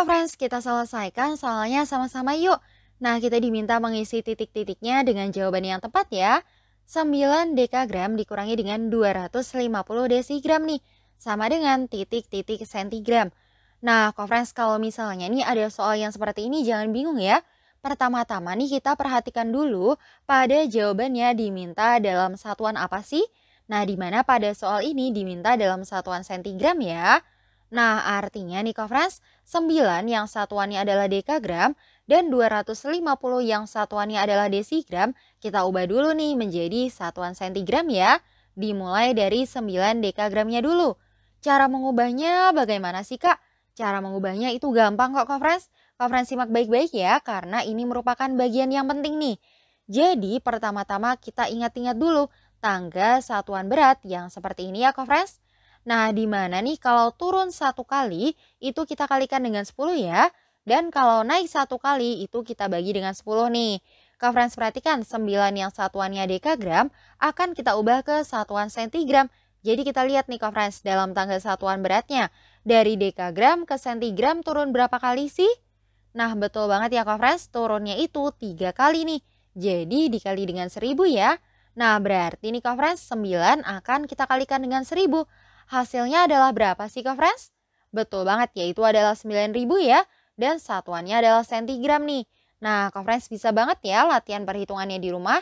apa friends, kita selesaikan soalnya sama-sama yuk. Nah, kita diminta mengisi titik-titiknya dengan jawaban yang tepat ya. 9 dekagram dikurangi dengan 250 desigram nih. Sama dengan titik-titik sentigram. Nah, conference kalau misalnya ini ada soal yang seperti ini jangan bingung ya. Pertama-tama nih kita perhatikan dulu pada jawabannya diminta dalam satuan apa sih? Nah, di mana pada soal ini diminta dalam satuan sentigram ya. Nah, artinya nih Kak Frans, 9 yang satuannya adalah dekagram dan 250 yang satuannya adalah desigram, kita ubah dulu nih menjadi satuan sentigram ya. Dimulai dari 9 dekagramnya dulu. Cara mengubahnya bagaimana sih Kak? Cara mengubahnya itu gampang kok Kak Frans. Kak Frans simak baik-baik ya karena ini merupakan bagian yang penting nih. Jadi pertama-tama kita ingat-ingat dulu tangga satuan berat yang seperti ini ya Kak Frans. Nah, di mana nih kalau turun satu kali itu kita kalikan dengan 10 ya. Dan kalau naik satu kali itu kita bagi dengan 10 nih. Kak Frans perhatikan 9 yang satuannya dekagram akan kita ubah ke satuan sentigram. Jadi kita lihat nih Kak Frans dalam tangga satuan beratnya. Dari dekagram ke sentigram turun berapa kali sih? Nah betul banget ya Kak Frans turunnya itu tiga kali nih. Jadi dikali dengan 1000 ya. Nah berarti nih Kak Frans 9 akan kita kalikan dengan 1000. Hasilnya adalah berapa sih ke friends? Betul banget, yaitu adalah 9000 ya. Dan satuannya adalah sentigram nih. Nah, ke bisa banget ya latihan perhitungannya di rumah.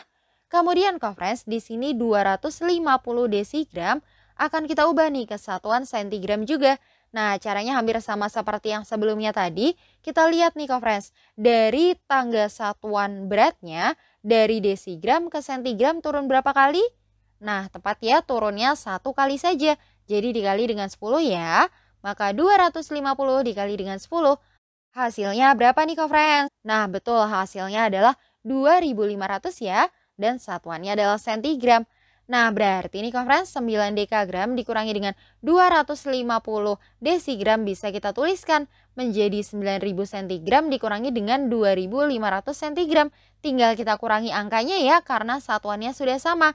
Kemudian ke di sini 250 desigram akan kita ubah nih ke satuan sentigram juga. Nah, caranya hampir sama seperti yang sebelumnya tadi. Kita lihat nih, friends. Dari tangga satuan beratnya, dari desigram ke sentigram turun berapa kali? Nah, tepat ya turunnya satu kali saja. Jadi dikali dengan 10 ya. Maka 250 dikali dengan 10. Hasilnya berapa nih, friends? Nah, betul hasilnya adalah 2500 ya. Dan satuannya adalah sentigram. Nah, berarti nih friends 9 dekagram dikurangi dengan 250 desigram bisa kita tuliskan menjadi 9000 sentigram dikurangi dengan 2500 sentigram. Tinggal kita kurangi angkanya ya karena satuannya sudah sama.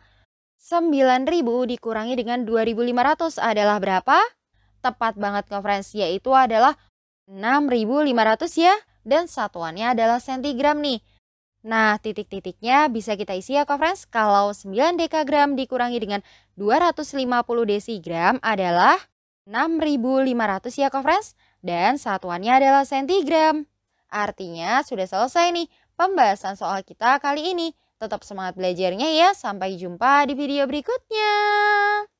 9.000 dikurangi dengan 2.500 adalah berapa? Tepat banget konferensi yaitu adalah 6.500 ya. Dan satuannya adalah sentigram nih. Nah, titik-titiknya bisa kita isi ya friends. Kalau 9 dekagram dikurangi dengan 250 desigram adalah 6500 ya friends. Dan satuannya adalah sentigram. Artinya sudah selesai nih pembahasan soal kita kali ini. Tetap semangat belajarnya ya. Sampai jumpa di video berikutnya.